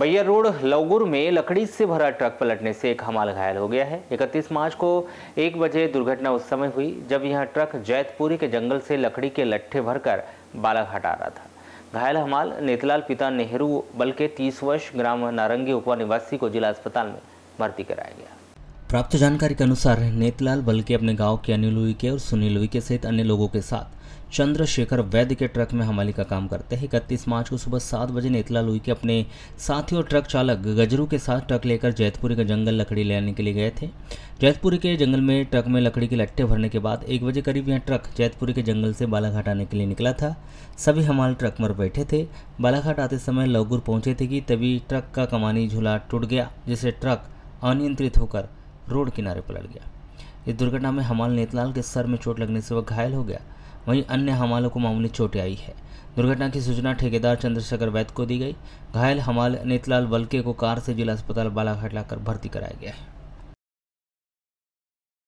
बैया रोड लौगुर में लकड़ी से भरा ट्रक पलटने से एक हमाल घायल हो गया है 31 मार्च को एक बजे दुर्घटना उस समय हुई जब यह ट्रक जैतपुरी के जंगल से लकड़ी के लट्ठे भरकर बालाघाट आ रहा था घायल हमाल नेतलाल पिता नेहरू बल्कि 30 वर्ष ग्राम नारंगी उपवा निवासी को जिला अस्पताल में भर्ती कराया गया प्राप्त जानकारी के अनुसार नेतलाल बल्कि अपने गांव के अनिल के और सुनील के सहित अन्य लोगों के साथ चंद्रशेखर वैद्य के ट्रक में हमाली का काम करते हैं इकतीस मार्च को सुबह सात बजे नेतलाल उइके अपने साथी और ट्रक चालक गजरू के साथ ट्रक लेकर जैतपुरी का जंगल लकड़ी लेने के लिए गए थे जैतपुरी के जंगल में ट्रक में लकड़ी के लट्ठे भरने के बाद एक बजे करीब यह ट्रक जैतपुरी के जंगल से बालाघाट आने के लिए निकला था सभी हमाल ट्रक पर बैठे थे बालाघाट आते समय लवगुर पहुंचे थे कि तभी ट्रक का कमानी झूला टूट गया जिससे ट्रक अनियंत्रित होकर रोड किनारे पलट गया इस दुर्घटना में हमाल नेतलाल के सर में चोट लगने से वह घायल हो गया वहीं अन्य हमालों को मामूली चोटें आई है दुर्घटना की सूचना ठेकेदार चंद्रशेखर वैद्य को दी गई घायल हमाल नेतलाल वलके को कार से जिला अस्पताल बालाघाट लाकर भर्ती कराया गया है